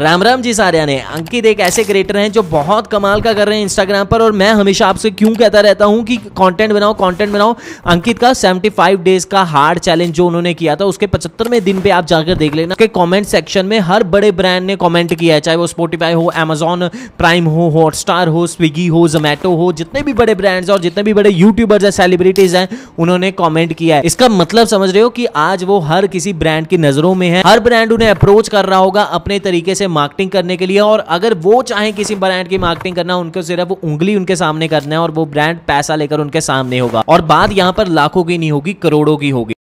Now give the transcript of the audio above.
राम राम जी सारे ने अंकित एक ऐसे क्रिएटर हैं जो बहुत कमाल का कर रहे हैं इंस्टाग्राम पर और मैं हमेशा आपसे क्यों कहता रहता हूं कि कंटेंट बनाओ कंटेंट बनाओ अंकित का 75 डेज का हार्ड चैलेंज जो उन्होंने किया था उसके पचहत्तरवें दिन पे आप जाकर देख लेना उसके कमेंट सेक्शन में हर बड़े ब्रांड ने कॉमेंट किया है चाहे वो स्पोटीफाई हो एमेजोन प्राइम हो हॉटस्टार हो स्विगी हो जोमेटो हो जितने भी बड़े ब्रांड्स और जितने भी बड़े यूट्यूबर्स हैं सेलिब्रिटीज हैं उन्होंने कॉमेंट किया है इसका मतलब समझ रहे हो कि आज वो हर किसी ब्रांड की नजरों में है हर ब्रांड उन्हें अप्रोच कर रहा होगा अपने तरीके से से मार्केटिंग करने के लिए और अगर वो चाहें किसी ब्रांड की मार्केटिंग करना उनको सिर्फ उंगली उनके सामने करना है और वो ब्रांड पैसा लेकर उनके सामने होगा और बात यहाँ पर लाखों की नहीं होगी करोड़ों की होगी